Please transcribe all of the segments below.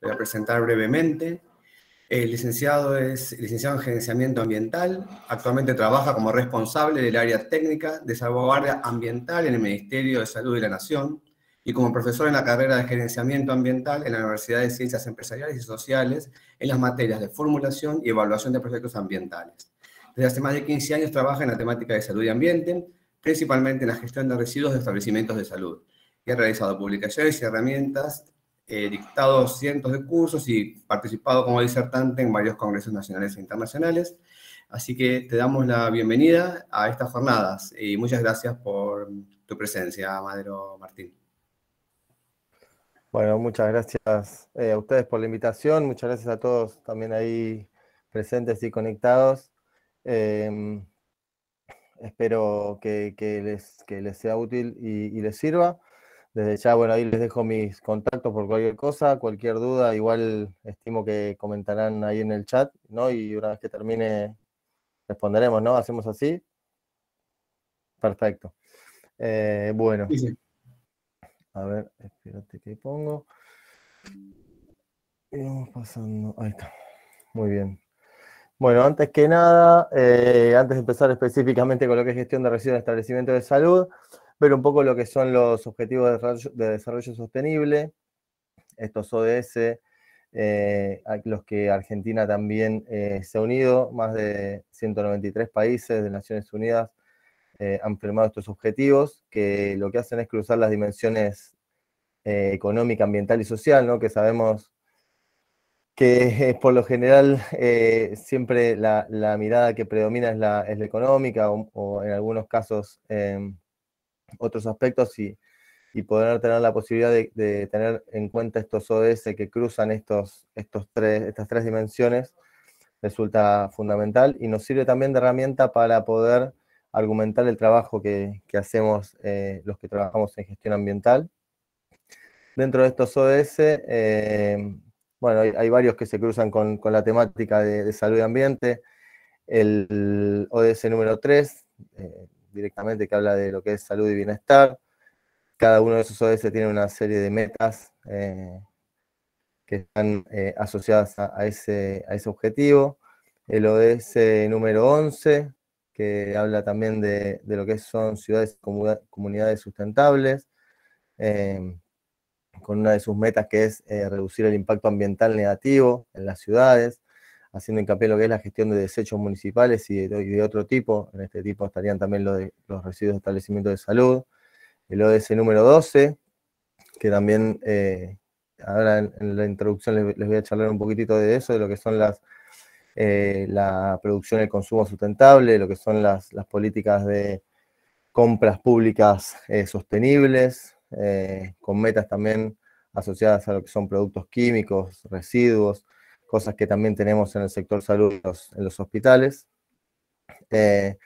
voy a presentar brevemente. El licenciado es licenciado en gerenciamiento ambiental, actualmente trabaja como responsable del área técnica de salvaguardia ambiental en el Ministerio de Salud de la Nación y como profesor en la carrera de gerenciamiento ambiental en la Universidad de Ciencias Empresariales y Sociales en las materias de formulación y evaluación de proyectos ambientales. Desde hace más de 15 años trabaja en la temática de salud y ambiente, principalmente en la gestión de residuos de establecimientos de salud, y ha realizado publicaciones y herramientas He eh, dictado cientos de cursos y participado como disertante en varios congresos nacionales e internacionales. Así que te damos la bienvenida a estas jornadas y muchas gracias por tu presencia, Madero Martín. Bueno, muchas gracias eh, a ustedes por la invitación, muchas gracias a todos también ahí presentes y conectados. Em, espero que, les, sea útil y les sirva. Desde ya, bueno, ahí les dejo mis contactos por cualquier cosa, cualquier duda, igual estimo que comentarán ahí en el chat, ¿no? Y una vez que termine, responderemos, ¿no? ¿Hacemos así? Perfecto. Eh, bueno. A ver, espérate que pongo. Y vamos pasando. Ahí está. Muy bien. Bueno, antes que nada, eh, antes de empezar específicamente con lo que es gestión de residuos de establecimiento de salud, ver un poco lo que son los objetivos de desarrollo, sostenible, estos ODS, eh, los que Argentina también eh, se ha unido, más de 193 países de Naciones Unidas eh, han firmado estos objetivos, que lo que hacen es cruzar las dimensiones económica, ambiental y social, que sabemos que por lo general siempre la, mirada que predomina es la, es económica o, en algunos casos em, otros aspectos y, poder tener la posibilidad de, tener en cuenta estos ODS que cruzan estos, estos tres, estas tres dimensiones resulta fundamental y nos sirve también de herramienta para poder argumentar el trabajo que, hacemos eh, los que trabajamos en gestión ambiental. Dentro de estos ODS, eh, bueno, hay, varios que se cruzan con, la temática de, salud y ambiente. El ODS número 3, directamente que habla de lo que es salud y bienestar. Cada uno de esos ODS tiene una serie de metas eh, que están eh, asociadas a, ese, objetivo. El ODS número 11, que habla también de, lo que son ciudades y comunidades sustentables, em, con una de sus metas que es eh, reducir el impacto ambiental negativo en las ciudades haciendo hincapié en lo que es la gestión de desechos municipales y de, otro tipo. En este tipo estarían también lo de, los residuos de establecimientos de salud. El ODS número 12, que también eh, ahora en, la introducción les, voy a charlar un poquitito de eso, de lo que son las eh, la producción y el consumo sustentable, lo que son las, políticas de compras públicas eh, sostenibles, con metas también asociadas a lo que son productos químicos, residuos, cosas que también tenemos en el sector salud, en los hospitales. Eh,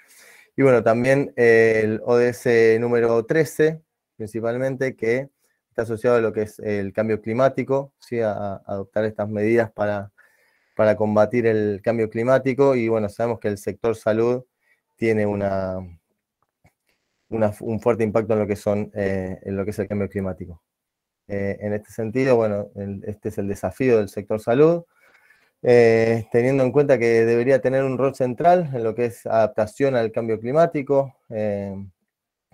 y bueno, también eh, el ODS número 13, principalmente, que está asociado a lo que es el cambio climático, ¿sí? a, adoptar estas medidas para, combatir el cambio climático. Y bueno, sabemos que el sector salud tiene una, un fuerte impacto en lo que son eh, en lo que es el cambio climático. en este sentido, bueno, este es el desafío del sector salud, eh, teniendo en cuenta que debería tener un rol central en lo que es adaptación al cambio climático eh,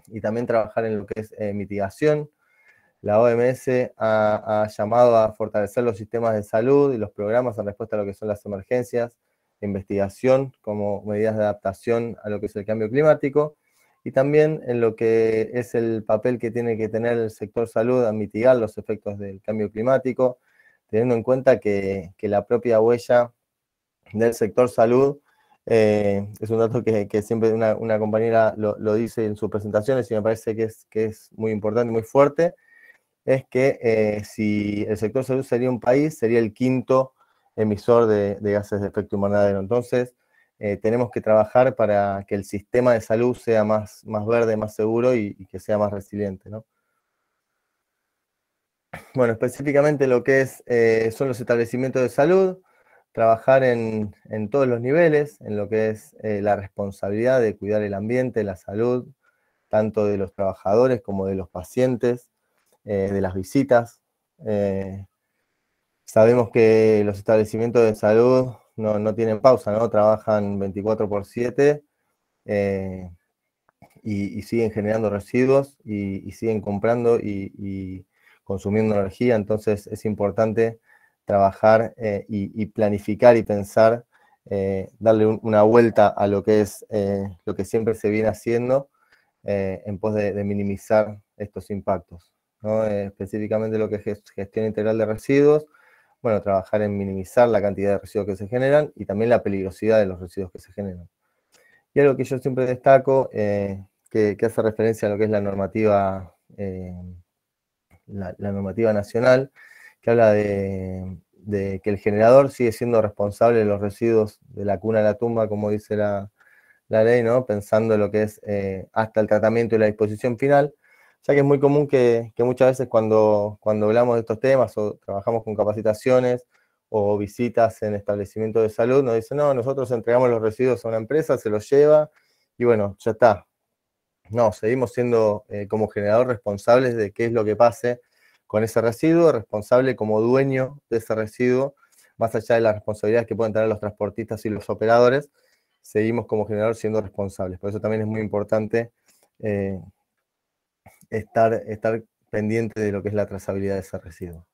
y también trabajar en lo que es eh, mitigación. La OMS ha, llamado a fortalecer los sistemas de salud y los programas en respuesta a lo que son las emergencias, investigación como medidas de adaptación a lo que es el cambio climático y también en lo que es el papel que tiene que tener el sector salud a mitigar los efectos del cambio climático, teniendo en cuenta que, la propia huella del sector salud eh, es un dato que, siempre una, compañera lo, dice en sus presentaciones y me parece que es, que es muy importante, muy fuerte, es que eh, si el sector salud sería un país, sería el quinto emisor de, gases de efecto invernadero. Entonces, eh, tenemos que trabajar para que el sistema de salud sea más, más verde, más seguro y, y que sea más resiliente. ¿no? bueno, específicamente lo que es, eh, son los establecimientos de salud, trabajar en, todos los niveles, en lo que es eh, la responsabilidad de cuidar el ambiente, la salud, tanto de los trabajadores como de los pacientes, eh, de las visitas. sabemos que los establecimientos de salud no, tienen pausa, ¿no? Trabajan 24 por 7 y, siguen generando residuos y, siguen comprando y consumiendo energía, entonces es importante trabajar eh, y, planificar y pensar, eh, darle una vuelta a lo que es eh, lo que siempre se viene haciendo en pos de, minimizar estos impactos. específicamente lo que es gestión integral de residuos, bueno, trabajar en minimizar la cantidad de residuos que se generan y también la peligrosidad de los residuos que se generan. Y algo que yo siempre destaco, que, que, hace referencia a lo que es la normativa la, normativa nacional, que habla de, que el generador sigue siendo responsable de los residuos de la cuna a la tumba, como dice la, ley, ¿no? pensando en lo que es eh, hasta el tratamiento y la disposición final, ya que es muy común que, muchas veces cuando, cuando hablamos de estos temas o trabajamos con capacitaciones, o visitas en establecimientos de salud, nos dicen, no, nosotros entregamos los residuos a una empresa, se los lleva y bueno, ya está, no, seguimos siendo eh, como generador responsables de qué es lo que pase con ese residuo, responsable como dueño de ese residuo, más allá de las responsabilidades que pueden tener los transportistas y los operadores, seguimos como generador siendo responsables. Por eso también es muy importante eh, estar, estar pendiente de lo que es la trazabilidad de ese residuo.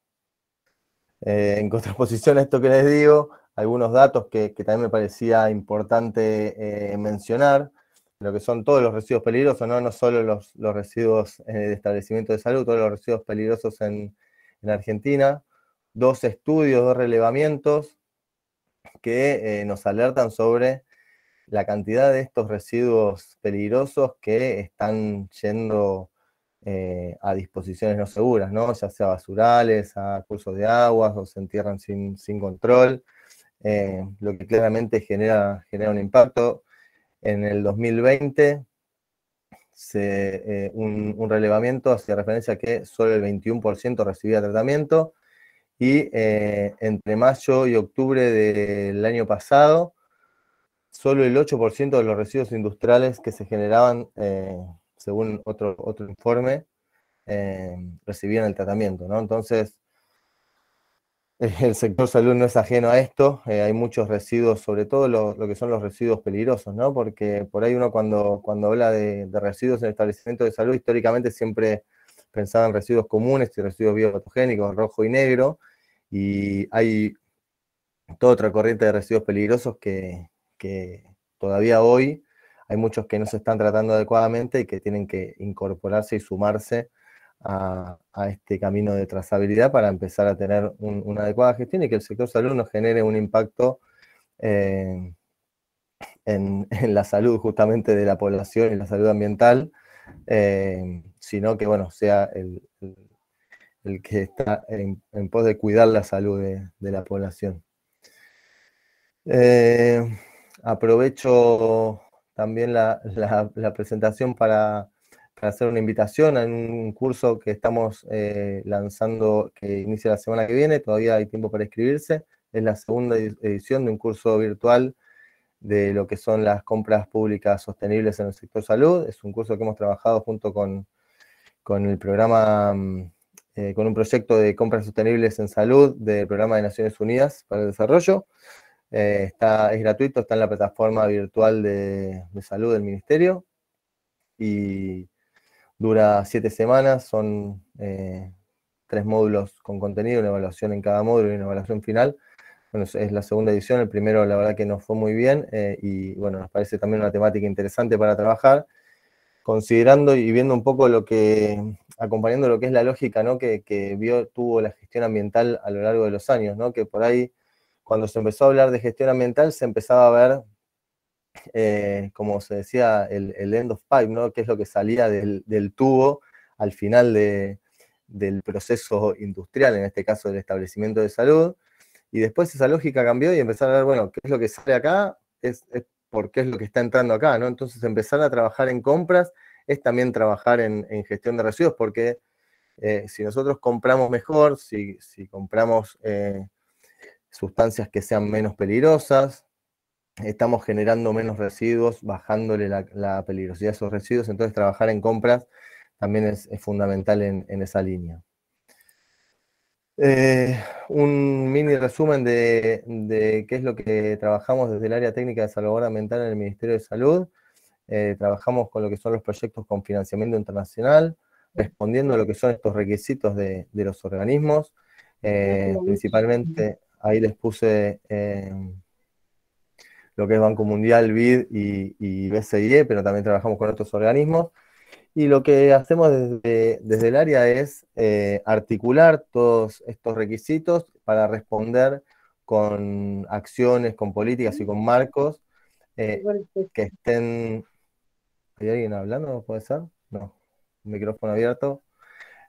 Eh, en contraposición a esto que les digo, algunos datos que, también me parecía importante mencionar lo que son todos los residuos peligrosos, no, no solo los, residuos eh, de establecimiento de salud, todos los residuos peligrosos en, Argentina, dos estudios, dos relevamientos que eh, nos alertan sobre la cantidad de estos residuos peligrosos que están yendo eh, a disposiciones no seguras, ¿no? ya sea basurales, a cursos de aguas o se entierran sin, control, lo que claramente genera, genera un impacto. En el 2020, eh, un, relevamiento hacía referencia a que solo el 21% recibía tratamiento y eh, entre mayo y octubre del año pasado, solo el 8% de los residuos industriales que se generaban, eh, según otro, otro informe, recibían el tratamiento. ¿no? Entonces, el sector salud no es ajeno a esto, eh, hay muchos residuos, sobre todo lo, que son los residuos peligrosos, ¿no? Porque por ahí uno cuando, habla de, residuos en establecimientos de salud, históricamente siempre pensaba en residuos comunes y residuos biopatogénicos, rojo y negro, y hay toda otra corriente de residuos peligrosos que, que todavía hoy hay muchos que no se están tratando adecuadamente y que tienen que incorporarse y sumarse a, este camino de trazabilidad para empezar a tener una adecuada gestión y que el sector salud no genere un impacto eh, en, la salud justamente de la población y la salud ambiental, eh, sino que bueno, sea el, que está en, pos de cuidar la salud de, la población. Eh, aprovecho también la presentación para hacer una invitación a un curso que estamos eh, lanzando que inicia la semana que viene, todavía hay tiempo para inscribirse, es la segunda edición de un curso virtual de lo que son las compras públicas sostenibles en el sector salud, es un curso que hemos trabajado junto con, con el programa, mm, eh, con un proyecto de compras sostenibles en salud del programa de Naciones Unidas para el Desarrollo, eh, está, es gratuito, está en la plataforma virtual de, de salud del ministerio, y Dura siete semanas, son eh, tres módulos con contenido, una evaluación en cada módulo y una evaluación final. Bueno, es la segunda edición, el primero la verdad que nos fue muy bien eh, y bueno, nos parece también una temática interesante para trabajar, considerando y viendo un poco lo que, acompañando lo que es la lógica ¿no? que, que vio, tuvo la gestión ambiental a lo largo de los años, ¿no? que por ahí cuando se empezó a hablar de gestión ambiental se empezaba a ver eh, como se decía, el, end of pipe, ¿no? que es lo que salía del, tubo al final del proceso industrial, en este caso del establecimiento de salud. Y después esa lógica cambió y empezaron a ver, bueno, ¿qué es lo que sale acá? Es, porque es lo que está entrando acá, ¿no? Entonces empezar a trabajar en compras es también trabajar en, gestión de residuos, porque eh, si nosotros compramos mejor, si, compramos eh, sustancias que sean menos peligrosas, estamos generando menos residuos, bajándole la, peligrosidad a esos residuos, entonces trabajar en compras también es, fundamental en, esa línea. Eh, un mini resumen de, qué es lo que trabajamos desde el área técnica de salvaguarda ambiental en el Ministerio de Salud. Eh, trabajamos con lo que son los proyectos con financiamiento internacional, respondiendo a lo que son estos requisitos de, los organismos. Eh, principalmente ahí les puse lo que es Banco Mundial, BID y, BCIE, pero también trabajamos con otros organismos. Y lo que hacemos desde, el área es eh, articular todos estos requisitos para responder con acciones, con políticas y con marcos eh, que estén... ¿Hay alguien hablando? ¿Puede ser? No. micrófono abierto?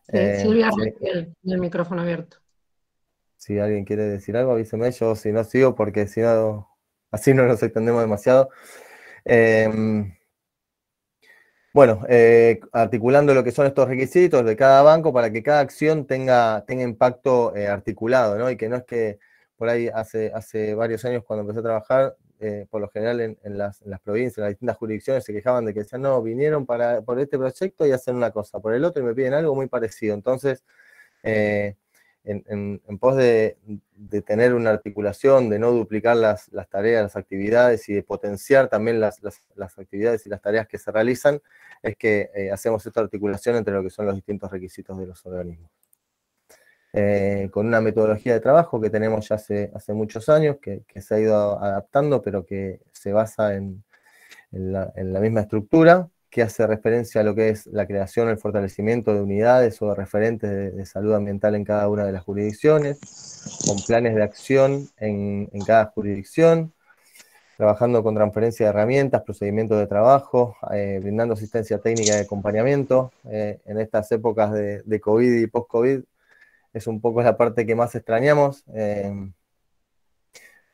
Silvia, eh, el, el micrófono abierto. Si alguien quiere decir algo, avíseme. Yo si no sigo porque si no así no nos extendemos demasiado. Em, bueno, eh, articulando lo que son estos requisitos de cada banco para que cada acción tenga, tenga impacto eh, articulado, ¿no? Y que no es que por ahí hace, hace varios años cuando empecé a trabajar, eh, por lo general en, las, provincias, en las distintas jurisdicciones, se quejaban de que decían, no, vinieron por este proyecto y hacen una cosa, por el otro y me piden algo muy parecido. Entonces, en, pos de, tener una articulación, de no duplicar las, tareas, las actividades y de potenciar también las, actividades y las tareas que se realizan, es que eh, hacemos esta articulación entre lo que son los distintos requisitos de los organismos. Eh, con una metodología de trabajo que tenemos ya hace, muchos años, que, se ha ido adaptando, pero que se basa en la misma estructura, que hace referencia a lo que es la creación, el fortalecimiento de unidades o de referentes de, salud ambiental en cada una de las jurisdicciones, con planes de acción en, cada jurisdicción, trabajando con transferencia de herramientas, procedimientos de trabajo, eh, brindando asistencia técnica y acompañamiento. Eh, en estas épocas de, COVID y post-COVID es un poco la parte que más extrañamos. Eh,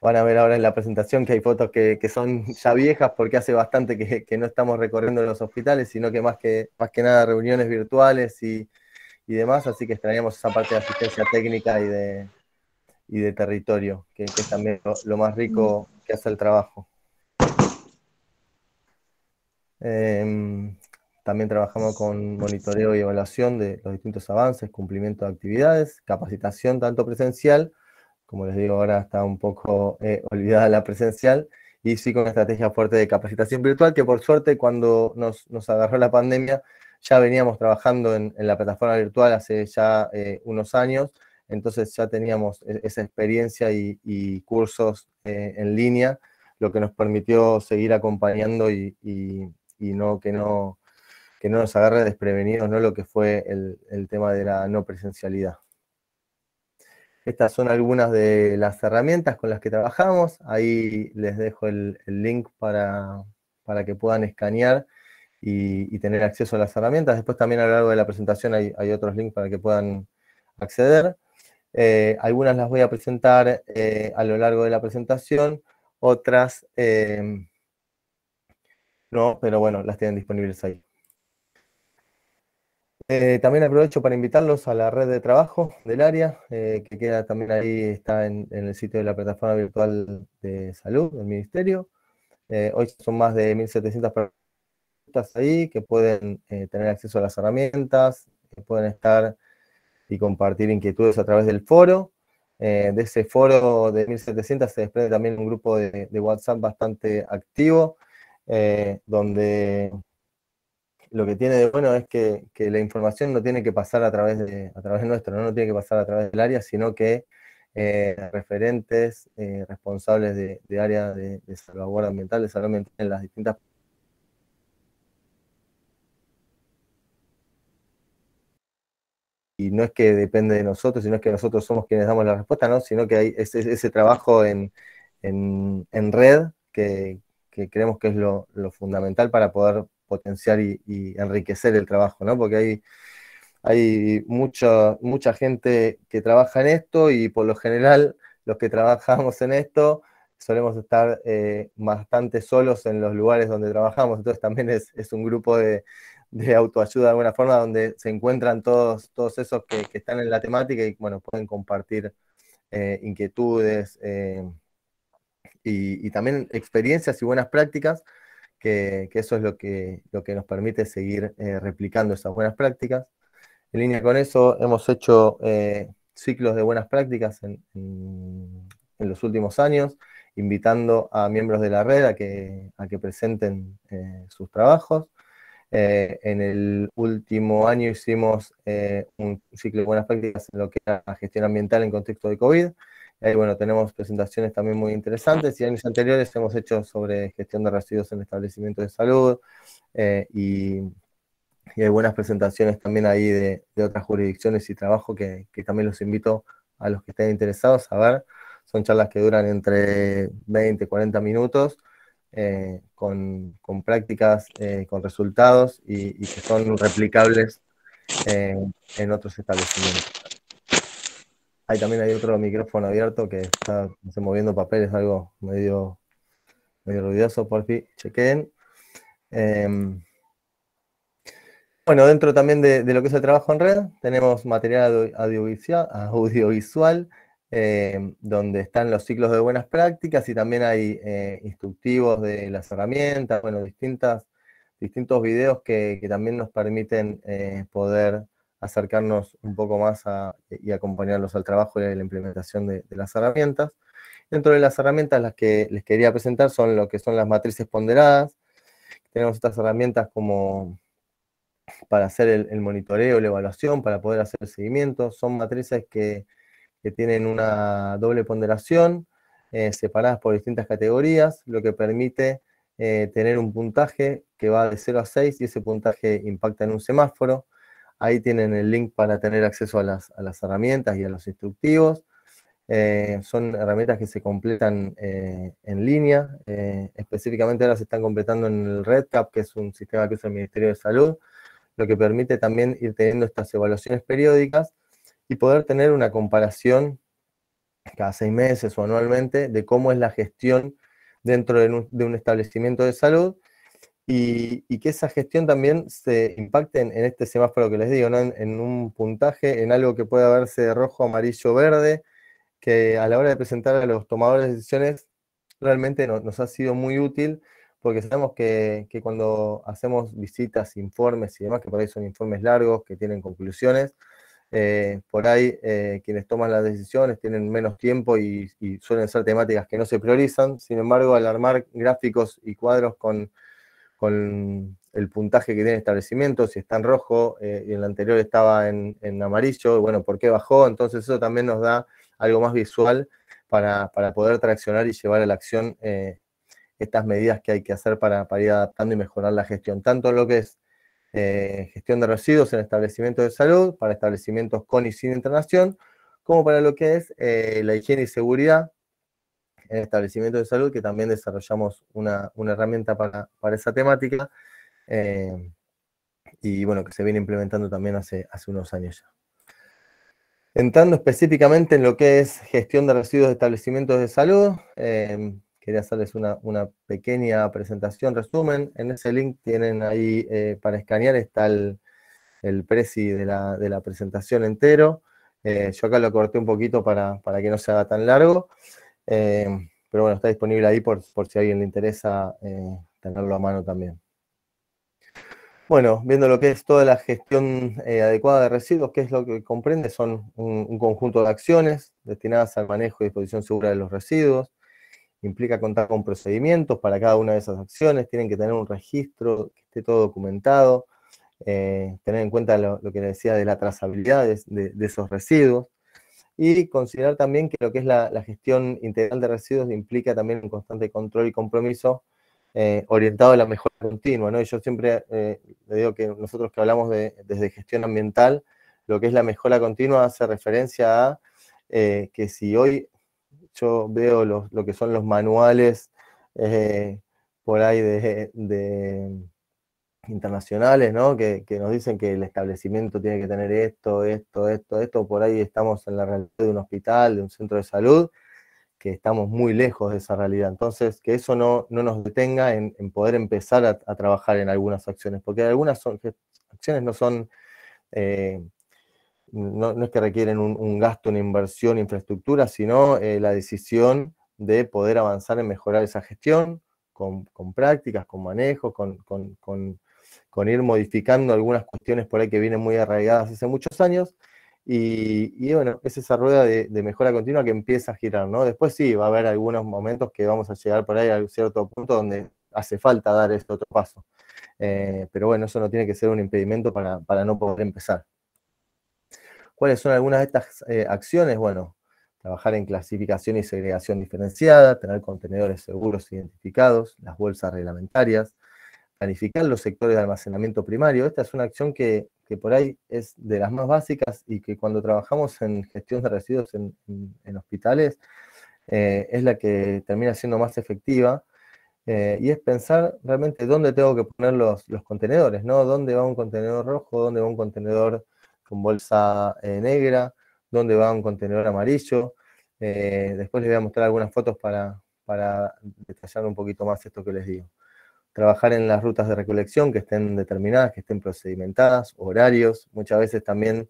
Van a ver ahora en la presentación que hay fotos que, son ya viejas porque hace bastante que, no estamos recorriendo los hospitales, sino que más que, más que nada reuniones virtuales y, demás, así que extrañamos esa parte de asistencia técnica y de, territorio, que, es también lo, más rico mm. que hace el trabajo. Em, también trabajamos con monitoreo y evaluación de los distintos avances, cumplimiento de actividades, capacitación tanto presencial como les digo ahora está un poco eh, olvidada la presencial, y sí con estrategia fuerte de capacitación virtual, que por suerte cuando nos, agarró la pandemia ya veníamos trabajando en, la plataforma virtual hace ya eh, unos años, entonces ya teníamos e, esa experiencia y, cursos eh, en línea, lo que nos permitió seguir acompañando y, no que no no nos agarre desprevenidos, ¿no? Lo que fue el tema de la no presencialidad. Estas son algunas de las herramientas con las que trabajamos. Ahí les dejo el, link para, para, que puedan escanear y, tener acceso a las herramientas. Después también a lo largo de la presentación hay, otros links para que puedan acceder. Eh, algunas las voy a presentar eh, a lo largo de la presentación, otras eh, no, pero bueno, las tienen disponibles ahí. Eh, también aprovecho para invitarlos a la red de trabajo del área, eh, que queda también ahí, está en, el sitio de la plataforma virtual de salud del ministerio. Eh, hoy son más de 1.700 personas ahí que pueden tener acceso a las herramientas, que pueden estar y compartir inquietudes a través del foro. de ese foro de 1.700 se desprende también un grupo de, de WhatsApp bastante activo, donde lo que tiene de bueno es que, la información no tiene que pasar a través de a través nuestro, ¿no? tiene que pasar a través del área, sino que eh, referentes, eh, responsables de, área de, de, salvaguarda ambiental, de salud ambiental en las distintas... Y no es que depende de nosotros, sino es que nosotros somos quienes damos la respuesta, sino que hay ese, trabajo en, red que, creemos que es lo fundamental para poder potenciar y, enriquecer el trabajo, ¿no? Porque hay, hay mucha, mucha gente que trabaja en esto y por lo general los que trabajamos en esto solemos estar eh, bastante solos en los lugares donde trabajamos, entonces también es, un grupo de, autoayuda de alguna forma donde se encuentran todos, todos esos que, están en la temática y bueno, pueden compartir eh, inquietudes eh, y, también experiencias y buenas prácticas que, eso es lo que, lo que nos permite seguir eh, replicando esas buenas prácticas. En línea con eso, hemos hecho eh, ciclos de buenas prácticas en, los últimos años, invitando a miembros de la red a que, a que presenten eh, sus trabajos. en el último año hicimos un ciclo de buenas prácticas en lo que era gestión ambiental en contexto de COVID bueno, tenemos presentaciones también muy interesantes y años anteriores hemos hecho sobre gestión de residuos en establecimientos de salud eh, y, hay buenas presentaciones también ahí de, otras jurisdicciones y trabajo que, también los invito a los que estén interesados a ver. Son charlas que duran entre 20 y 40 minutos eh, con, prácticas, eh, con resultados y, que son replicables en otros establecimientos. Ahí también hay otro micrófono abierto que está moviendo moviendo papeles, algo medio, ruidoso, por fin, chequen. Em, bueno, dentro también de, lo que es el trabajo en red, tenemos material audiovisual, em, donde están los ciclos de buenas prácticas y también hay eh, instructivos de las herramientas, bueno, distintas, distintos videos que también nos permiten eh, poder acercarnos un poco más y acompañarlos al trabajo y a la implementación de, las herramientas. Dentro de las herramientas las que les quería presentar son lo que son las matrices ponderadas. Tenemos estas herramientas como para hacer el, monitoreo, la evaluación, para poder hacer el seguimiento. Son matrices que, tienen una doble ponderación, eh, separadas por distintas categorías, lo que permite eh, tener un puntaje que va de 0 a 6 y ese puntaje impacta en un semáforo. Ahí tienen el link para tener acceso a las, herramientas y a los instructivos. Eh, son herramientas que se completan eh, en línea. Eh, específicamente ahora se están completando en el RedCap, que es un sistema que usa el Ministerio de Salud, lo que permite también ir teniendo estas evaluaciones periódicas y poder tener una comparación cada seis meses o anualmente de cómo es la gestión dentro de un establecimiento de salud y, que esa gestión también se impacte en, este semáforo que les digo, en, un puntaje, en algo que pueda verse de rojo, amarillo, verde, que a la hora de presentar a los tomadores de decisiones realmente nos ha sido muy útil, porque sabemos que, cuando hacemos visitas, informes y demás, que por ahí son informes largos, que tienen conclusiones, eh, por ahí eh, quienes toman las decisiones tienen menos tiempo y suelen ser temáticas que no se priorizan, sin embargo, al armar gráficos y cuadros con con el puntaje que tiene el establecimiento, si está en rojo eh, y el anterior estaba en, amarillo, bueno, ¿por qué bajó? Entonces eso también nos da algo más visual para, poder traccionar y llevar a la acción eh, estas medidas que hay que hacer para, ir adaptando y mejorar la gestión, tanto lo que es eh, gestión de residuos en establecimientos de salud, para establecimientos con y sin internación, como para lo que es la higiene y seguridad, en establecimientos de salud, que también desarrollamos una, herramienta para, esa temática. Eh, y bueno, que se viene implementando también hace, hace unos años ya. Entrando específicamente en lo que es gestión de residuos de establecimientos de salud, eh, quería hacerles una, pequeña presentación, resumen. En ese link tienen ahí eh, para escanear, está el, el de la, presentación entero. yo acá lo corté un poquito para, para que no se haga tan largo. Eh, pero bueno, está disponible ahí por, por si a alguien le interesa eh, tenerlo a mano también. Bueno, viendo lo que es toda la gestión eh, adecuada de residuos, ¿qué es lo que comprende, son un, conjunto de acciones destinadas al manejo y disposición segura de los residuos. Implica contar con procedimientos para cada una de esas acciones, tienen que tener un registro que esté todo documentado, tener en cuenta lo, que decía de la trazabilidad de esos residuos y considerar también que lo que es la, gestión integral de residuos implica también un constante control y compromiso eh, orientado a la mejora continua. ¿no? Y yo siempre eh, le digo que nosotros que hablamos de, desde gestión ambiental, lo que es la mejora continua hace referencia a eh, que si hoy yo veo los, lo que son los manuales por ahí de internacionales, ¿no? Que, nos dicen que el establecimiento tiene que tener esto, esto, esto, esto. Por ahí estamos en la realidad de un hospital, de un centro de salud, que estamos muy lejos de esa realidad. Entonces, que eso no, nos detenga en, poder empezar a, trabajar en algunas acciones, porque algunas son, acciones no son, eh, no, es que requieren un, gasto, una inversión, infraestructura, sino eh, la decisión de poder avanzar en mejorar esa gestión con, prácticas, con manejo, con con ir modificando algunas cuestiones por ahí que vienen muy arraigadas hace muchos años. Y, bueno, es esa rueda de, mejora continua que empieza a girar, ¿no? Después sí, va a haber algunos momentos que vamos a llegar por ahí a un cierto punto donde hace falta dar este otro paso. Eh, pero bueno, eso no tiene que ser un impedimento para, no poder empezar. ¿Cuáles son algunas de estas eh, acciones? Bueno, trabajar en clasificación y segregación diferenciada, tener contenedores seguros identificados, las bolsas reglamentarias, planificar los sectores de almacenamiento primario. Esta es una acción que, por ahí es de las más básicas y que cuando trabajamos en gestión de residuos en, hospitales eh, es la que termina siendo más efectiva. Eh, y es pensar realmente dónde tengo que poner los, contenedores, ¿no? ¿Dónde va un contenedor rojo? ¿Dónde va un contenedor con bolsa eh, negra? ¿Dónde va un contenedor amarillo? después les voy a mostrar algunas fotos para, para detallar un poquito más esto que les digo trabajar en las rutas de recolección que estén determinadas, que estén procedimentadas, horarios. Muchas veces también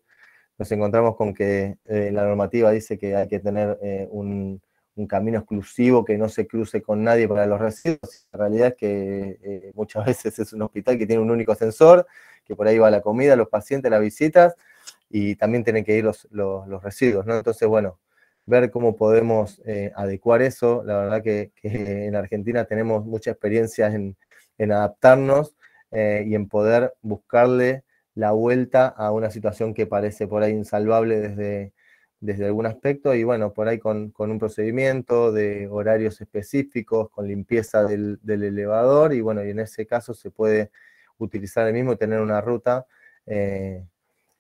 nos encontramos con que eh, la normativa dice que hay que tener eh, un, camino exclusivo que no se cruce con nadie para los residuos. La realidad es que eh, muchas veces es un hospital que tiene un único ascensor, que por ahí va la comida, los pacientes, las visitas y también tienen que ir los, residuos. ¿no? Entonces, bueno, ver cómo podemos adecuar eso. La verdad que en Argentina tenemos mucha experiencia en en adaptarnos eh, y en poder buscarle la vuelta a una situación que parece por ahí insalvable desde, desde algún aspecto y bueno, por ahí con, un procedimiento de horarios específicos, con limpieza del, elevador y bueno, y en ese caso se puede utilizar el mismo y tener una ruta eh,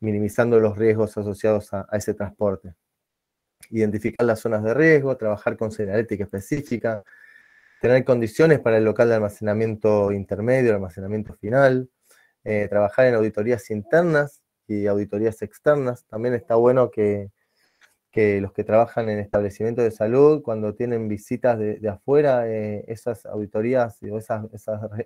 minimizando los riesgos asociados a, a, ese transporte. Identificar las zonas de riesgo, trabajar con señalética específica, tener condiciones para el local de almacenamiento intermedio, almacenamiento final, eh, trabajar en auditorías internas y auditorías externas. También está bueno que, los que trabajan en establecimientos de salud, cuando tienen visitas de, afuera, eh, esas auditorías o esas,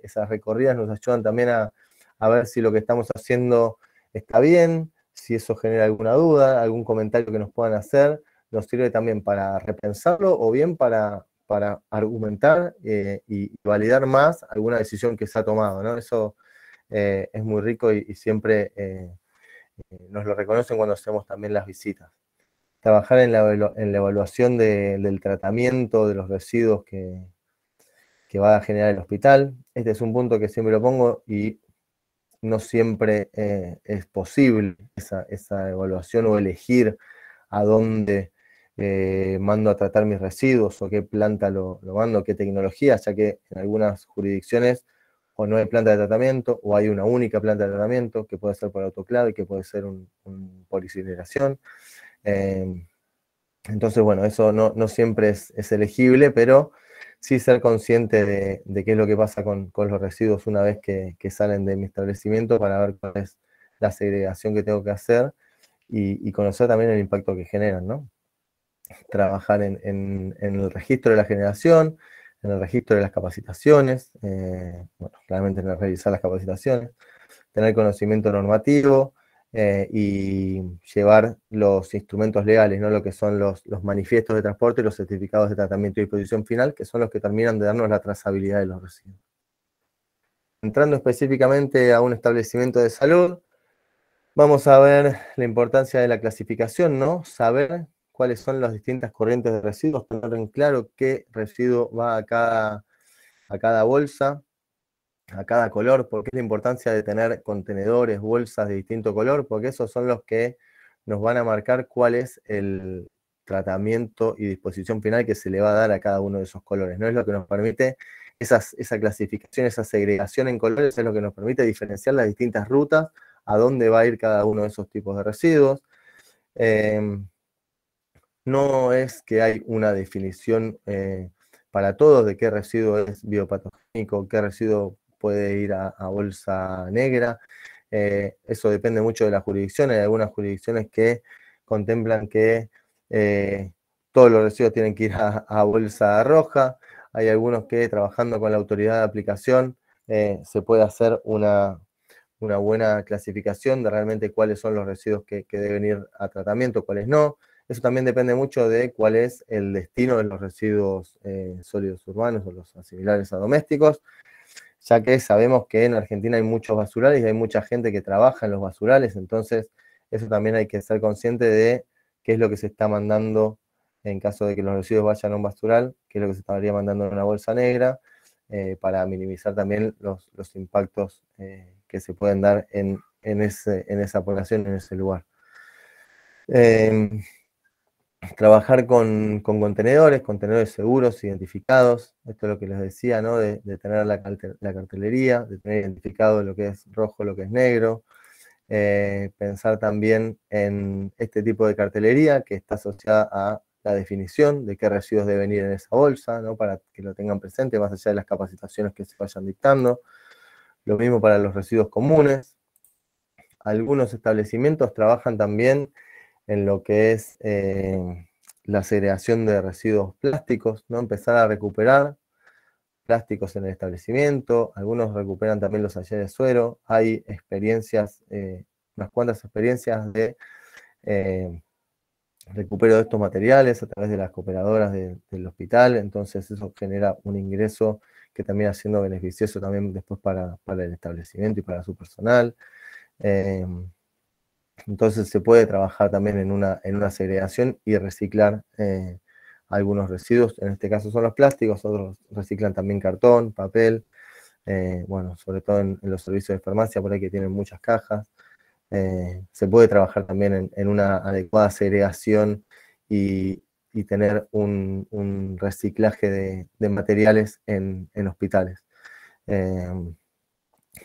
esas, recorridas nos ayudan también a ver si lo que estamos haciendo está bien, si eso genera alguna duda, algún comentario que nos puedan hacer, nos sirve también para repensarlo o bien para para argumentar eh, y validar más alguna decisión que se ha tomado, ¿no? Eso eh, es muy rico y, siempre eh, nos lo reconocen cuando hacemos también las visitas. Trabajar en la, evaluación del tratamiento de los residuos que, que va a generar el hospital. Este es un punto que siempre lo pongo y no siempre es posible esa, esa, evaluación o elegir a dónde eh, mando a tratar mis residuos o qué planta lo, mando, qué tecnología, ya que en algunas jurisdicciones o no hay planta de tratamiento o hay una única planta de tratamiento que puede ser por autoclave, que puede ser un, un em, entonces, bueno, eso no, siempre es, elegible, pero sí ser consciente de, qué es lo que pasa con, los residuos una vez que, salen de mi establecimiento para ver cuál es la segregación que tengo que hacer y, y conocer también el impacto que generan, ¿no? trabajar en, el registro de la generación, en el registro de las capacitaciones, eh, bueno, claramente en el revisar las capacitaciones, tener conocimiento normativo eh, y llevar los instrumentos legales, ¿no? lo que son los, los manifiestos de transporte y los certificados de tratamiento y disposición final, que son los que terminan de darnos la trazabilidad de los residuos. Entrando específicamente a un establecimiento de salud, vamos a ver la importancia de la clasificación, ¿no? Saber cuáles son las distintas corrientes de residuos, tener en claro qué residuo va a cada, a cada bolsa, a cada color, porque es la importancia de tener contenedores, bolsas de distinto color, porque esos son los que nos van a marcar cuál es el tratamiento y disposición final que se le va a dar a cada uno de esos colores. No es lo que nos permite esa clasificación, esa segregación en colores, es lo que nos permite diferenciar las distintas rutas, a dónde va a ir cada uno de esos tipos de residuos. Em, no es que hay una definición eh, para todos de qué residuo es biopatogénico, qué residuo puede ir a, bolsa negra. Eh, eso depende mucho de las jurisdicciones. Hay algunas jurisdicciones que contemplan que eh, todos los residuos tienen que ir a, bolsa roja. Hay algunos que trabajando con la autoridad de aplicación se puede hacer una, buena clasificación de realmente cuáles son los residuos que deben ir a tratamiento, cuáles no. Eso también depende mucho de cuál es el destino de los residuos eh, sólidos urbanos o los asimilares a domésticos, ya que sabemos que en Argentina hay muchos basurales y hay mucha gente que trabaja en los basurales, entonces eso también hay que ser consciente de qué es lo que se está mandando en caso de que los residuos vayan a un basural, qué es lo que se estaría mandando en una bolsa negra, eh, para minimizar también los, impactos eh, que se pueden dar en, esa población, en ese lugar. Em, trabajar con, contenedores, contenedores seguros, identificados, esto es lo que les decía, ¿no? de, tener la, cartelería, de tener identificado lo que es rojo, lo que es negro, eh, pensar también en este tipo de cartelería que está asociada a la definición de qué residuos deben ir en esa bolsa, ¿no? para que lo tengan presente, más allá de las capacitaciones que se vayan dictando. Lo mismo para los residuos comunes. Algunos establecimientos trabajan también en lo que es eh, la segregación de residuos plásticos, ¿no? empezar a recuperar plásticos en el establecimiento, algunos recuperan también los ayeres de suero, hay experiencias, eh, unas cuantas experiencias de eh, recupero de estos materiales a través de las cooperadoras del hospital, entonces eso genera un ingreso que también siendo beneficioso también después para, el establecimiento y para su personal. Em, entonces se puede trabajar también en una, en una segregación y reciclar eh, algunos residuos. En este caso son los plásticos, otros reciclan también cartón, papel, eh, bueno, sobre todo en, los servicios de farmacia, por ahí que tienen muchas cajas. Eh, se puede trabajar también en, una adecuada segregación y, tener un, reciclaje de, materiales en, hospitales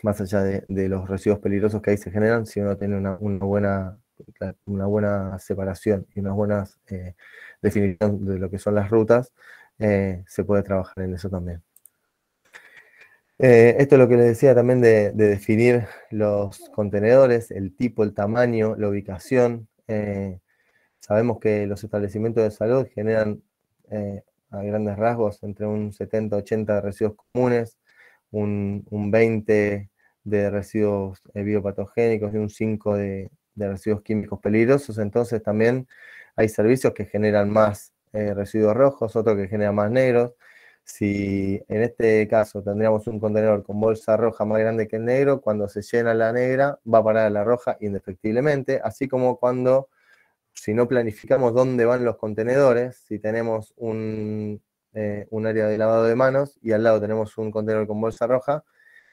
más allá de, los residuos peligrosos que ahí se generan, si uno tiene una, buena, una buena separación y unas buenas definición eh, definiciones de lo que son las rutas, eh, se puede trabajar en eso también. Eh, esto es lo que les decía también de, definir los contenedores, el tipo, el tamaño, la ubicación. sabemos que los establecimientos de salud generan a grandes rasgos entre un 70-80 residuos comunes, un, 20 de residuos eh, biopatogénicos y un 5 de, residuos químicos peligrosos. Entonces también hay servicios que generan más eh, residuos rojos, otros que generan más negros. Si en este caso tendríamos un contenedor con bolsa roja más grande que el negro, cuando se llena la negra va a parar la roja indefectiblemente, así como cuando si no planificamos dónde van los contenedores, si tenemos un, eh, un área de lavado de manos y al lado tenemos un contenedor con bolsa roja,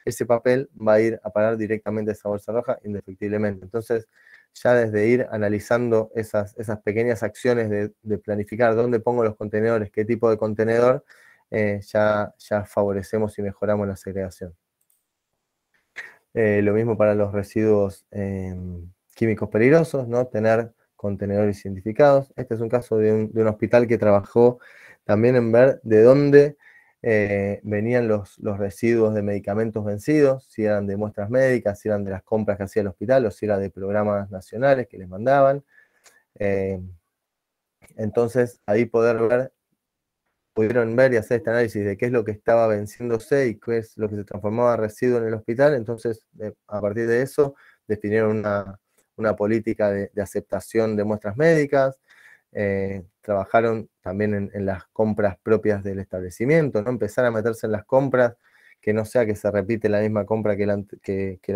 ese papel va a ir a parar directamente a esa bolsa roja indefectiblemente. Entonces, ya desde ir analizando esas, esas pequeñas acciones de, planificar dónde pongo los contenedores, qué tipo de contenedor, eh, ya, ya favorecemos y mejoramos la segregación. Eh, lo mismo para los residuos em, químicos peligrosos, ¿no? Tener contenedores identificados. Este es un caso de un hospital que trabajó también en ver de dónde eh, venían los, residuos de medicamentos vencidos, si eran de muestras médicas, si eran de las compras que hacía el hospital o si era de programas nacionales que les mandaban. Eh, entonces, ahí poder ver, pudieron ver y hacer este análisis de qué es lo que estaba venciéndose y qué es lo que se transformaba en residuo en el hospital. Entonces, eh, a partir de eso, definieron una, política de aceptación de muestras médicas, eh, trabajaron también en, las compras propias del establecimiento, ¿no? empezar a meterse en las compras, que no sea que se repite la misma compra que la,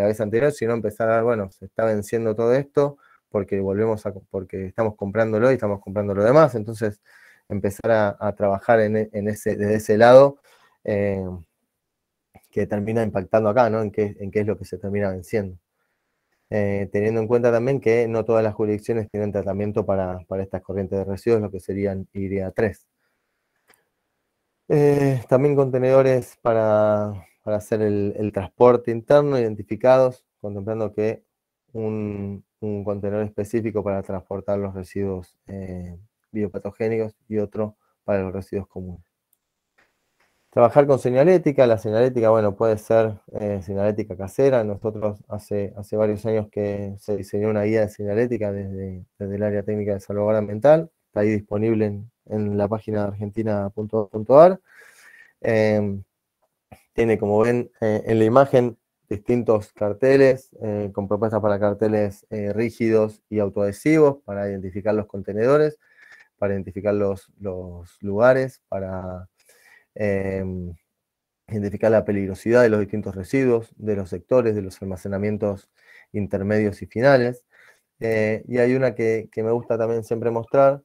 vez anterior, sino empezar a, bueno, se está venciendo todo esto porque volvemos a, porque estamos comprándolo y estamos comprando lo demás, entonces empezar a, trabajar e, en, ese, desde ese lado eh, que termina impactando acá, ¿no? en qué es lo que se termina venciendo. Eh, teniendo en cuenta también que no todas las jurisdicciones tienen tratamiento para, estas corrientes de residuos, lo que serían IREA 3. Eh, también contenedores para, hacer el, transporte interno identificados, contemplando que un, contenedor específico para transportar los residuos eh, biopatogénicos y otro para los residuos comunes. Trabajar con señalética, la señalética, bueno, puede ser eh, señalética casera. Nosotros hace, hace varios años que se diseñó una guía de señalética desde, el área técnica de salvaguarda ambiental. Está ahí disponible en, la página argentina.ar. Em, tiene, como ven, eh, en la imagen distintos carteles eh, con propuestas para carteles rígidos y autoadhesivos para identificar los contenedores, para identificar los lugares, para Em, identificar la peligrosidad de los distintos residuos, de los sectores, de los almacenamientos intermedios y finales. Eh, y hay una que, me gusta también siempre mostrar,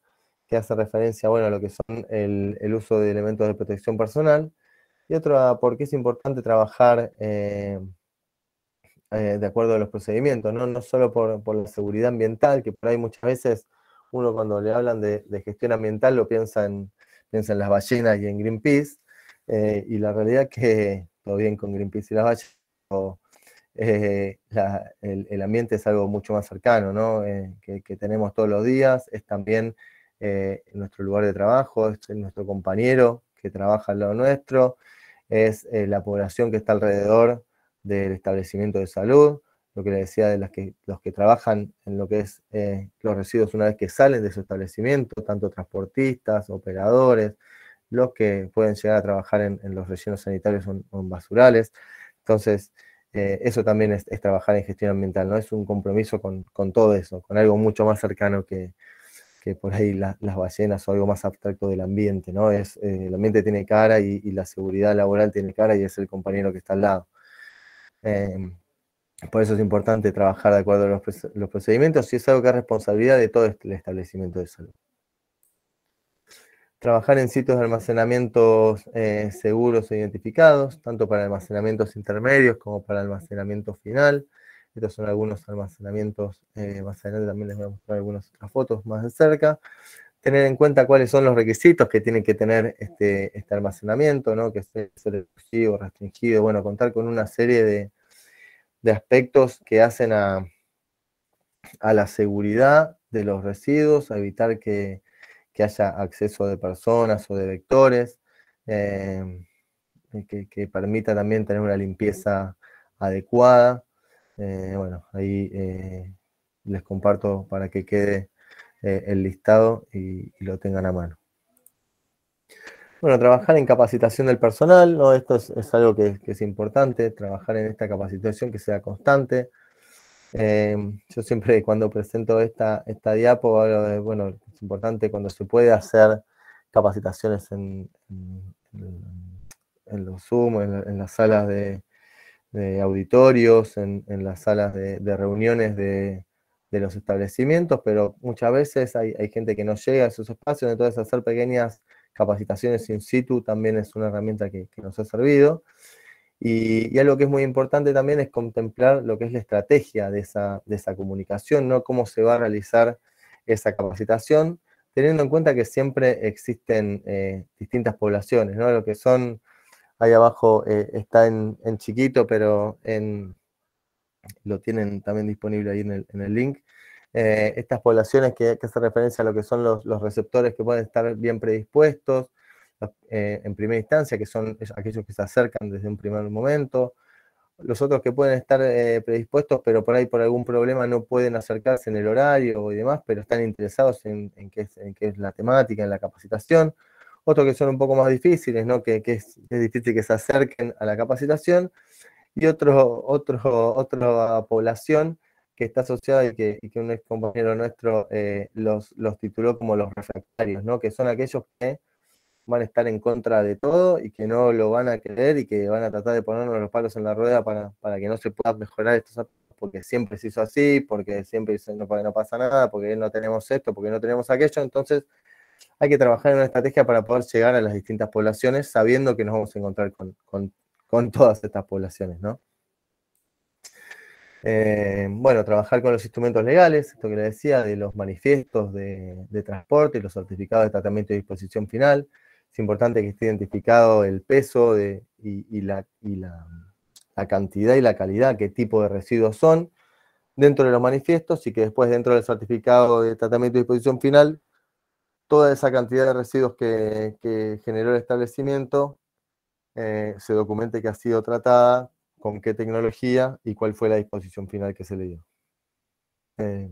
que hace referencia bueno, a lo que son el, uso de elementos de protección personal, y otra porque es importante trabajar em, eh, de acuerdo a los procedimientos, no, no solo por, la seguridad ambiental, que por ahí muchas veces uno cuando le hablan de gestión ambiental lo piensa en, piensa en las ballenas y en Greenpeace, eh, y la realidad que todo bien con Greenpeace y las ballenas, eh, el, ambiente es algo mucho más cercano, eh, que, que, tenemos todos los días, es también nuestro lugar de trabajo, es nuestro compañero que trabaja al lado nuestro, es la población que está alrededor del establecimiento de salud, lo que le decía de las que, los que trabajan en lo que es eh, los residuos una vez que salen de su establecimiento, tanto transportistas, operadores, los que pueden llegar a trabajar en, los rellenos sanitarios o en, basurales. Entonces, eh, eso también es, trabajar en gestión ambiental, ¿no? Es un compromiso con, todo eso, con algo mucho más cercano que, por ahí las ballenas o algo más abstracto del ambiente, ¿no? Es, eh, el ambiente tiene cara y, y, la seguridad laboral tiene cara y es el compañero que está al lado. Em, por eso es importante trabajar de acuerdo a los, procedimientos y es algo que es responsabilidad de todo el establecimiento de salud. Trabajar en sitios de almacenamiento eh, seguros e identificados, tanto para almacenamientos intermedios como para almacenamiento final. Estos son algunos almacenamientos, eh, más adelante también les voy a mostrar algunas otras fotos más de cerca. Tener en cuenta cuáles son los requisitos que tiene que tener este, este almacenamiento, ¿no? que sea selectivo, restringido, bueno, contar con una serie de, de aspectos que hacen a, a la seguridad de los residuos, a evitar que, haya acceso de personas o de vectores, em, que, permita también tener una limpieza adecuada. Eh, bueno, ahí eh, les comparto para que quede eh, el listado y lo tengan a mano. Bueno, trabajar en capacitación del personal, ¿no? Esto es, algo que, es importante, trabajar en esta capacitación que sea constante. Em, yo siempre cuando presento esta, esta diapo bueno, es importante cuando se puede hacer capacitaciones en, los Zoom, en, las salas de, auditorios, en, las salas de, reuniones de, los establecimientos, pero muchas veces hay, hay, gente que no llega a esos espacios, entonces hacer pequeñas capacitaciones in situ también es una herramienta que, nos ha servido. Y, algo que es muy importante también es contemplar lo que es la estrategia de esa, de esa comunicación, ¿no? Cómo se va a realizar esa capacitación, teniendo en cuenta que siempre existen eh, distintas poblaciones, ¿no? Lo que son, ahí abajo eh, está en, chiquito, pero en, lo tienen también disponible ahí en el link, eh, estas poblaciones que, que hacen referencia a lo que son los, receptores que pueden estar bien predispuestos eh, en primera instancia, que son aquellos que se acercan desde un primer momento, los otros que pueden estar eh, predispuestos, pero por ahí por algún problema no pueden acercarse en el horario y demás, pero están interesados en, qué, es, la temática, en la capacitación. Otros que son un poco más difíciles, ¿no? que, es, difícil que se acerquen a la capacitación. Y otra población que está asociada y que, un ex compañero nuestro eh, los, tituló como los refractarios, ¿no? que son aquellos que van a estar en contra de todo y que no lo van a querer y que van a tratar de ponernos los palos en la rueda para, que no se pueda mejorar estos porque siempre se hizo así, porque siempre dicen no, no pasa nada, porque no tenemos esto, porque no tenemos aquello, entonces hay que trabajar en una estrategia para poder llegar a las distintas poblaciones sabiendo que nos vamos a encontrar con todas estas poblaciones, ¿no? Eh, bueno, trabajar con los instrumentos legales, esto que le decía, de los manifiestos de, transporte y los certificados de tratamiento y disposición final. Es importante que esté identificado el peso y, la, cantidad y la calidad, qué tipo de residuos son dentro de los manifiestos y que después dentro del certificado de tratamiento y disposición final, toda esa cantidad de residuos que, generó el establecimiento eh, se documente que ha sido tratada con qué tecnología y cuál fue la disposición final que se le dio. Eh,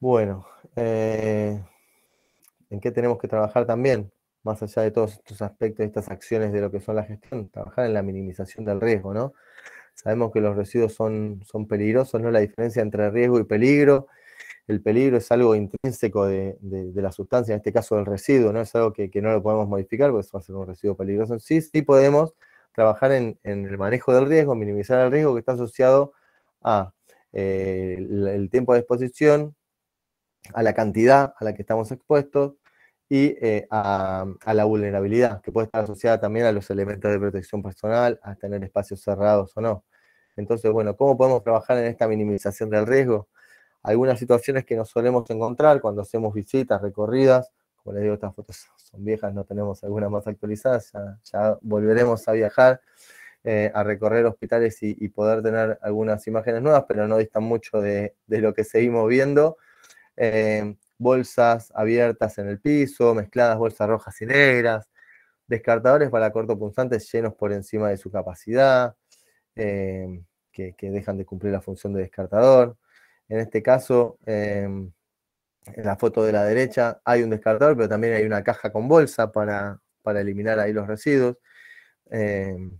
bueno, eh, ¿en qué tenemos que trabajar también? Más allá de todos estos aspectos, estas acciones de lo que son la gestión, trabajar en la minimización del riesgo, ¿no? Sabemos que los residuos son, son peligrosos, ¿no? La diferencia entre riesgo y peligro. El peligro es algo intrínseco de, la sustancia, en este caso del residuo, ¿no? Es algo que, no lo podemos modificar, porque eso va a ser un residuo peligroso. Sí, sí podemos trabajar en, el manejo del riesgo, minimizar el riesgo que está asociado a eh, el, tiempo de exposición, a la cantidad a la que estamos expuestos y eh, a, a, la vulnerabilidad, que puede estar asociada también a los elementos de protección personal, a tener espacios cerrados o no. Entonces, bueno, ¿cómo podemos trabajar en esta minimización del riesgo? Algunas situaciones que nos solemos encontrar cuando hacemos visitas, recorridas, como les digo, estas fotos son viejas, no tenemos algunas más actualizadas, ya, volveremos a viajar, eh, a recorrer hospitales y, poder tener algunas imágenes nuevas, pero no distan mucho de, lo que seguimos viendo. Em, bolsas abiertas en el piso, mezcladas bolsas rojas y negras, descartadores para cortopunzantes llenos por encima de su capacidad, em, que, dejan de cumplir la función de descartador. En este caso, em, en la foto de la derecha hay un descartador, pero también hay una caja con bolsa para, para eliminar ahí los residuos. Em,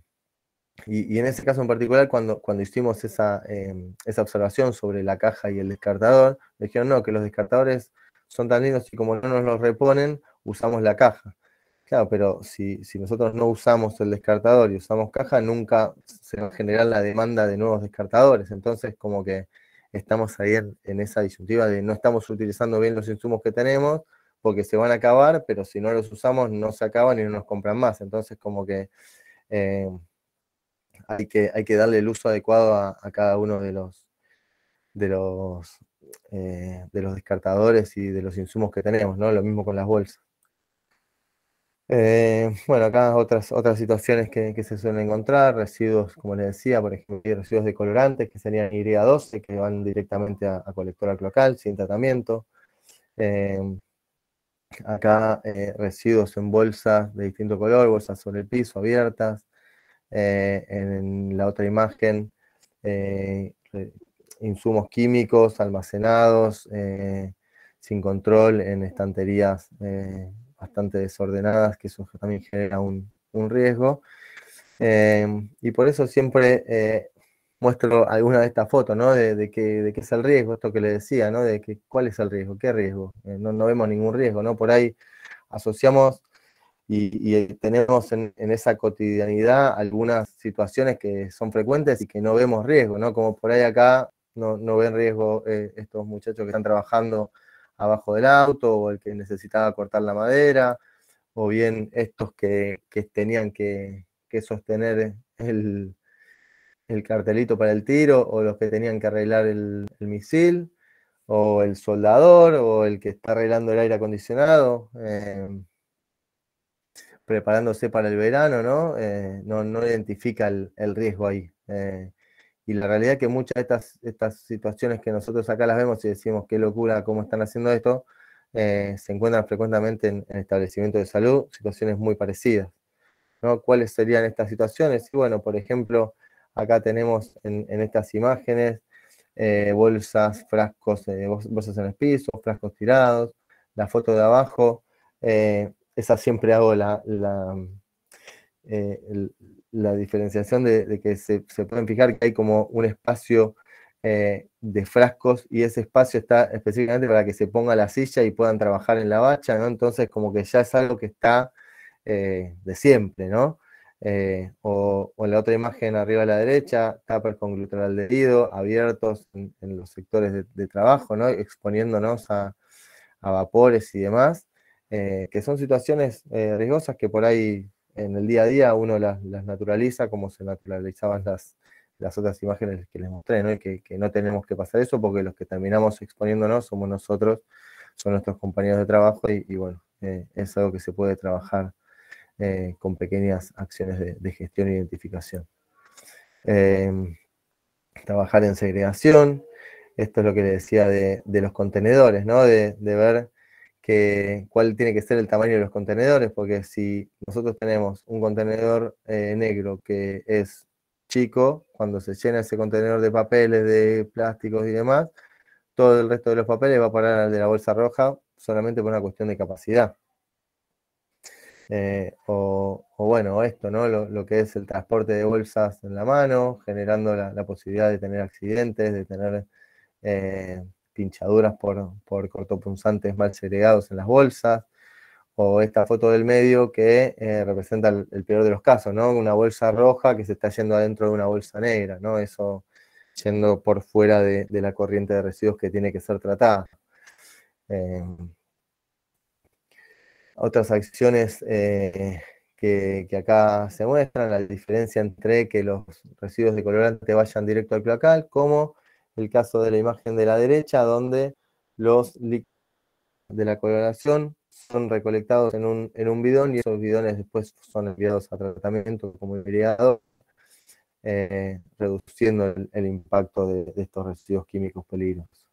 y, en ese caso en particular, cuando, cuando hicimos esa, em, esa observación sobre la caja y el descartador, dijeron, no, que los descartadores son tan lindos y como no nos los reponen, usamos la caja. Claro, pero si, si, nosotros no usamos el descartador y usamos caja, nunca se va a generar la demanda de nuevos descartadores. Entonces, como que estamos ahí en, esa disyuntiva de no estamos utilizando bien los insumos que tenemos porque se van a acabar, pero si no los usamos no se acaban y no nos compran más. Entonces como que eh, hay que hay que darle el uso adecuado a, cada uno de los de los eh, de los descartadores y de los insumos que tenemos, ¿no? Lo mismo con las bolsas. Eh, bueno, acá otras, otras situaciones que, se suelen encontrar, residuos, como les decía, por ejemplo, residuos de colorantes que serían Y12, que van directamente a, a al local, sin tratamiento. Em, acá eh, residuos en bolsas de distinto color, bolsas sobre el piso, abiertas. Eh, en la otra imagen, insumos químicos almacenados sin control en estanterías bastante desordenadas, que eso también genera un, riesgo. Eh, y por eso siempre eh, muestro alguna de estas fotos, ¿no? De, de qué es el riesgo, esto que le decía, ¿no? De que, cuál es el riesgo, qué riesgo. Eh, no, vemos ningún riesgo, ¿no? Por ahí asociamos y, tenemos en, esa cotidianidad algunas situaciones que son frecuentes y que no vemos riesgo, ¿no? Como por ahí acá no, no ven riesgo estos muchachos que están trabajando abajo del auto o el que necesitaba cortar la madera o bien estos que, tenían que, sostener el, cartelito para el tiro o los que tenían que arreglar el, misil o el soldador o el que está arreglando el aire acondicionado. Em, preparándose para el verano, ¿no? Eh, no, identifica el, riesgo ahí. Eh, y la realidad es que muchas de estas, estas situaciones que nosotros acá las vemos y decimos qué locura, cómo están haciendo esto, eh, se encuentran frecuentemente en, establecimientos de salud, situaciones muy parecidas. ¿Cuáles serían estas situaciones? Y bueno, por ejemplo, acá tenemos en, estas imágenes eh, bolsas, frascos, eh, bolsas en el piso, frascos tirados, la foto de abajo, esa siempre hago la, la diferenciación de, que se, pueden fijar que hay como un espacio eh, de frascos y ese espacio está específicamente para que se ponga la silla y puedan trabajar en la bacha, ¿no? Entonces como que ya es algo que está eh, de siempre, ¿no? Eh, o, en la otra imagen arriba a la derecha, tapers con de dedo, abiertos en, los sectores de, trabajo, ¿no? exponiéndonos a, vapores y demás, que son situaciones riesgosas que por ahí en el día a día uno las, naturaliza como se naturalizaban las, otras imágenes que les mostré, ¿no? que, no tenemos que pasar eso porque los que terminamos exponiéndonos somos nosotros, son nuestros compañeros de trabajo y, bueno, eh, es algo que se puede trabajar eh, con pequeñas acciones de, gestión e identificación. Em, trabajar en segregación, esto es lo que le decía de, los contenedores, ¿no? de ver que, cuál tiene que ser el tamaño de los contenedores, porque si nosotros tenemos un contenedor eh, negro que es chico, cuando se llena ese contenedor de papeles, de plásticos y demás, todo el resto de los papeles va a parar al de la bolsa roja solamente por una cuestión de capacidad. Eh, o, bueno, esto, ¿no? Lo, que es el transporte de bolsas en la mano, generando la, posibilidad de tener accidentes, de tener eh, pinchaduras por, cortopunzantes mal segregados en las bolsas, o esta foto del medio que eh, representa el, peor de los casos, ¿no? Una bolsa roja que se está yendo adentro de una bolsa negra, ¿no? Eso yendo por fuera de, la corriente de residuos que tiene que ser tratada. Eh, otras acciones eh, que, que, acá se muestran, la diferencia entre que los residuos de colorante vayan directo al placal, como el caso de la imagen de la derecha, donde los líquidos de la coloración son recolectados en un, bidón y esos bidones después son enviados a tratamiento como irrigador, eh, reduciendo el, impacto de, estos residuos químicos peligrosos.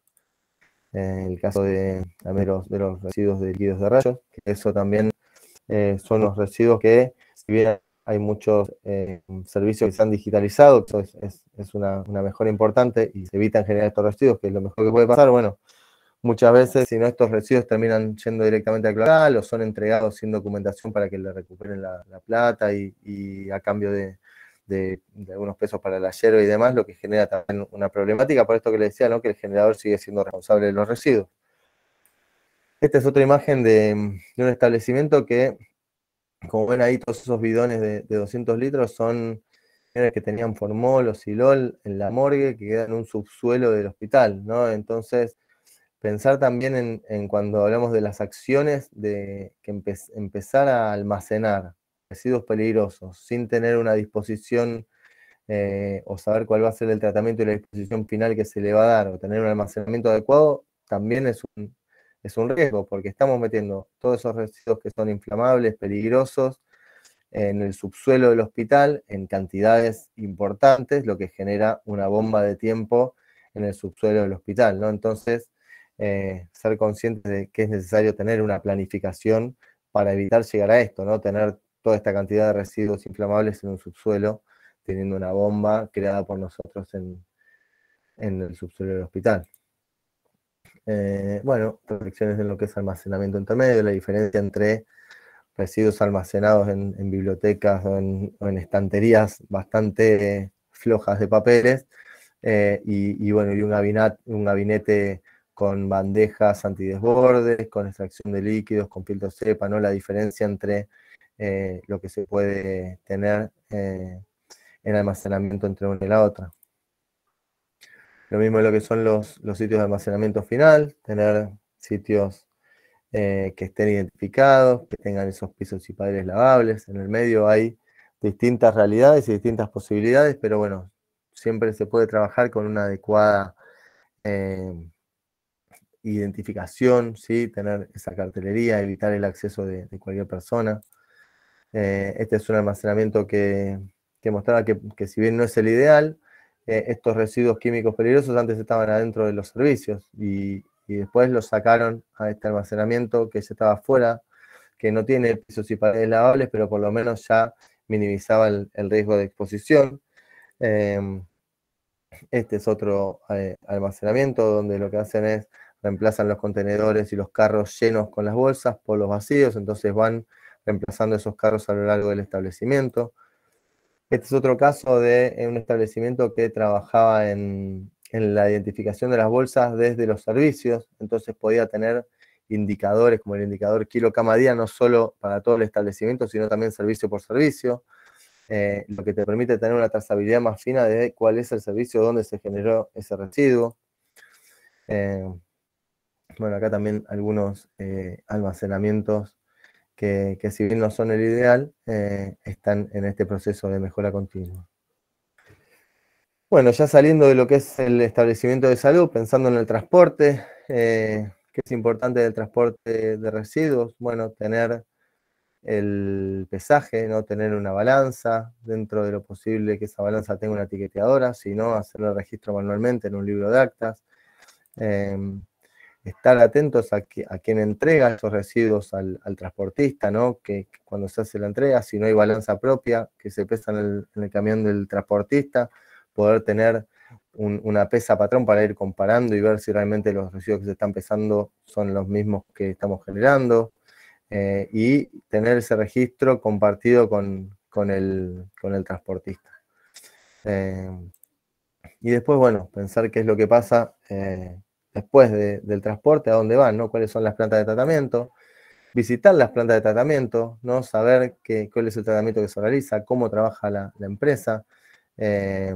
en eh, el caso de, de, los, de los residuos de líquidos de rayos, que eso también eh, son los residuos que, si bien hay muchos eh, servicios que se han digitalizado, es, una, mejora importante y se evitan generar estos residuos, que es lo mejor que puede pasar. Bueno, muchas veces, si no, estos residuos terminan yendo directamente a cloacal, o son entregados sin documentación para que le recuperen la, plata y, a cambio de, algunos pesos para la hierba y demás, lo que genera también una problemática, por esto que le decía, ¿no? que el generador sigue siendo responsable de los residuos. Esta es otra imagen de un establecimiento que como ven ahí, todos esos bidones de, 200 litros son que tenían formol o silol en la morgue que quedan en un subsuelo del hospital, ¿no? Entonces, pensar también en, cuando hablamos de las acciones de que empezar a almacenar residuos peligrosos sin tener una disposición eh, o saber cuál va a ser el tratamiento y la disposición final que se le va a dar o tener un almacenamiento adecuado, también es un, es un riesgo porque estamos metiendo todos esos residuos que son inflamables, peligrosos, en el subsuelo del hospital en cantidades importantes, lo que genera una bomba de tiempo en el subsuelo del hospital, ¿no? Entonces, eh, ser conscientes de que es necesario tener una planificación para evitar llegar a esto, ¿no? Tener toda esta cantidad de residuos inflamables en un subsuelo, teniendo una bomba creada por nosotros en, en el subsuelo del hospital. Eh, bueno, reflexiones en lo que es almacenamiento intermedio, la diferencia entre residuos almacenados en, bibliotecas o en, estanterías bastante flojas de papeles, eh, y, bueno, y un gabinete, con bandejas antidesbordes, con extracción de líquidos, con filtro cepa, ¿no? La diferencia entre eh, lo que se puede tener en almacenamiento entre una y la otra. Lo mismo lo que son los, sitios de almacenamiento final, tener sitios eh, que estén identificados, que tengan esos pisos y padres lavables. En el medio hay distintas realidades y distintas posibilidades, pero bueno, siempre se puede trabajar con una adecuada eh, identificación, ¿sí? tener esa cartelería, evitar el acceso de, cualquier persona. Eh, este es un almacenamiento que, que mostraba que, si bien no es el ideal, eh, estos residuos químicos peligrosos antes estaban adentro de los servicios y, después los sacaron a este almacenamiento que ya estaba afuera, que no tiene pisos y paredes lavables, pero por lo menos ya minimizaba el, riesgo de exposición. Em, este es otro eh, almacenamiento donde lo que hacen es reemplazan los contenedores y los carros llenos con las bolsas por los vacíos, entonces van reemplazando esos carros a lo largo del establecimiento. Este es otro caso de eh, un establecimiento que trabajaba en, la identificación de las bolsas desde los servicios, entonces podía tener indicadores como el indicador kilo cama día, no solo para todo el establecimiento, sino también servicio por servicio, eh, lo que te permite tener una trazabilidad más fina de cuál es el servicio, dónde se generó ese residuo. Eh, bueno, acá también algunos almacenamientos que, si bien no son el ideal, eh, están en este proceso de mejora continua. Bueno, ya saliendo de lo que es el establecimiento de salud, pensando en el transporte, eh, ¿qué es importante del transporte de residuos? Bueno, tener el pesaje, no tener una balanza, dentro de lo posible que esa balanza tenga una etiqueteadora, sino hacer el registro manualmente en un libro de actas. Em, estar atentos a, quien entrega esos residuos al, transportista, ¿no? Que, cuando se hace la entrega, si no hay balanza propia, que se pesa en el, camión del transportista, poder tener una pesa patrón para ir comparando y ver si realmente los residuos que se están pesando son los mismos que estamos generando, eh, y tener ese registro compartido con, con, el, transportista. Eh, y después, bueno, pensar qué es lo que pasa. Eh, después del transporte, a dónde van, ¿no? cuáles son las plantas de tratamiento, visitar las plantas de tratamiento, ¿no? saber qué, cuál es el tratamiento que se realiza, cómo trabaja la, empresa. Eh,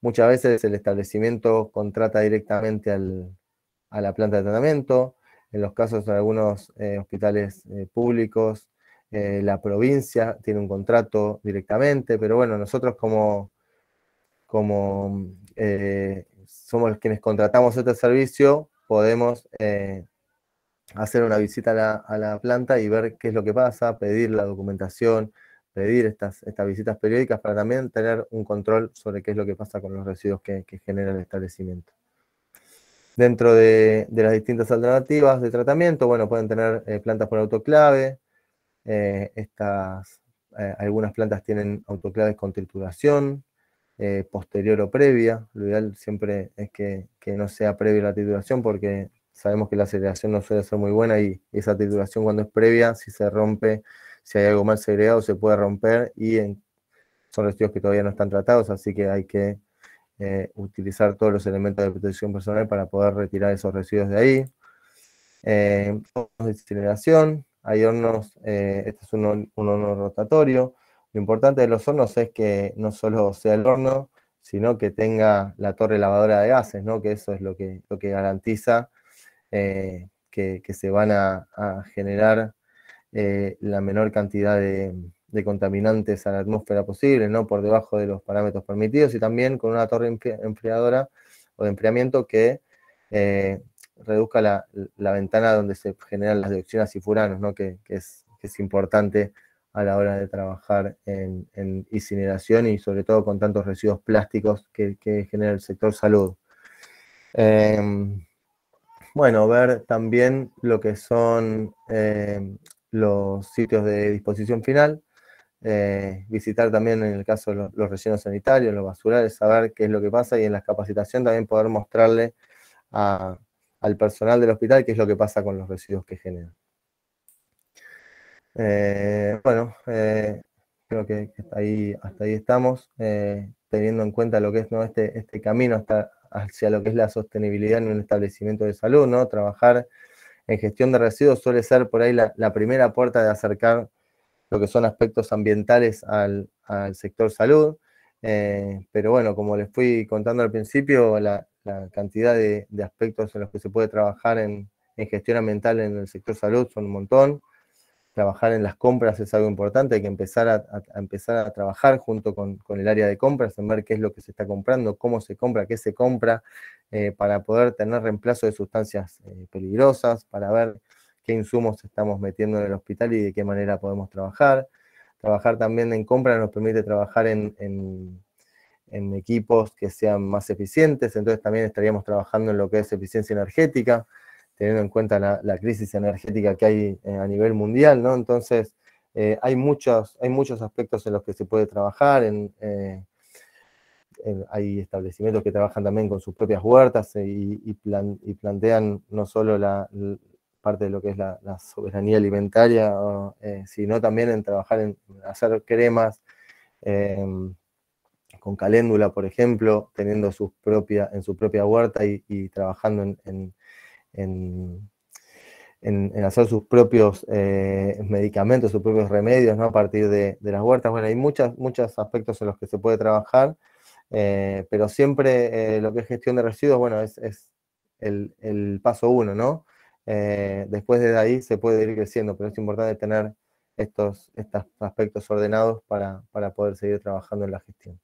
muchas veces el establecimiento contrata directamente a la planta de tratamiento, en los casos de algunos eh, hospitales eh, públicos, la provincia tiene un contrato directamente, pero bueno, nosotros como, como somos quienes contratamos este servicio, podemos eh, hacer una visita a la, planta y ver qué es lo que pasa, pedir la documentación, pedir estas, estas visitas periódicas para también tener un control sobre qué es lo que pasa con los residuos que, genera el establecimiento. Dentro de, las distintas alternativas de tratamiento, bueno, pueden tener eh, plantas por autoclave, eh, estas, algunas plantas tienen autoclaves con trituración, eh, posterior o previa. Lo ideal siempre es que, no sea previa la titulación porque sabemos que la aceleración no suele ser muy buena y esa titulación cuando es previa, si se rompe, si hay algo mal segregado, se puede romper y son residuos que todavía no están tratados, así que hay que eh, utilizar todos los elementos de protección personal para poder retirar esos residuos de ahí. Eh, de hay hornos, eh, este es un horno rotatorio, lo importante de los hornos es que no solo sea el horno, sino que tenga la torre lavadora de gases, ¿no? que eso es lo que, lo que garantiza eh, que, se van a, generar eh, la menor cantidad de, contaminantes a la atmósfera posible, ¿no? por debajo de los parámetros permitidos, y también con una torre enfriadora o de enfriamiento que eh, reduzca la, ventana donde se generan las dioxinas y furanos, ¿no? que es importante a la hora de trabajar en, incineración y sobre todo con tantos residuos plásticos que, genera el sector salud. Em, bueno, ver también lo que son em, los sitios de disposición final, eh, visitar también en el caso los, los, rellenos sanitarios, los basurales, saber qué es lo que pasa y en la capacitación también poder mostrarle al personal del hospital qué es lo que pasa con los residuos que generan. Eh, bueno, eh, creo que hasta ahí, estamos, eh, teniendo en cuenta lo que es este, este camino hacia lo que es la sostenibilidad en un establecimiento de salud, ¿no? Trabajar en gestión de residuos suele ser por ahí la, primera puerta de acercar lo que son aspectos ambientales al, sector salud. Eh, pero bueno, como les fui contando al principio, la, cantidad de, aspectos en los que se puede trabajar en gestión ambiental en el sector salud son un montón trabajar en las compras es algo importante, hay que empezar a, empezar a trabajar junto con, el área de compras, en ver qué es lo que se está comprando, cómo se compra, qué se compra, eh, para poder tener reemplazo de sustancias eh, peligrosas, para ver qué insumos estamos metiendo en el hospital y de qué manera podemos trabajar. Trabajar también en compras nos permite trabajar en equipos que sean más eficientes, entonces también estaríamos trabajando en lo que es eficiencia energética, teniendo en cuenta la, crisis energética que hay eh, a nivel mundial, ¿no? Entonces, eh, hay, muchos, hay muchos aspectos en los que se puede trabajar, eh, hay establecimientos que trabajan también con sus propias huertas y, plantean no solo la, parte de lo que es la, soberanía alimentaria, sino también en trabajar en, hacer cremas em, con caléndula, por ejemplo, teniendo sus en su propia huerta y, y trabajando en, en, hacer sus propios eh, medicamentos, sus propios remedios, ¿no? A partir de, las huertas. Bueno, hay muchas, muchos aspectos en los que se puede trabajar, eh, pero siempre eh, lo que es gestión de residuos, bueno, es, el, paso uno, ¿no? después de ahí se puede ir creciendo, pero es importante tener estos, estos aspectos ordenados para, poder seguir trabajando en la gestión.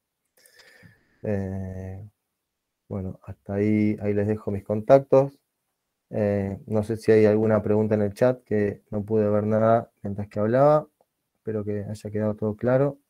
bueno, hasta ahí, ahí les dejo mis contactos. Eh, no sé si hay alguna pregunta en el chat que no pude ver nada mientras que hablaba. Espero que haya quedado todo claro.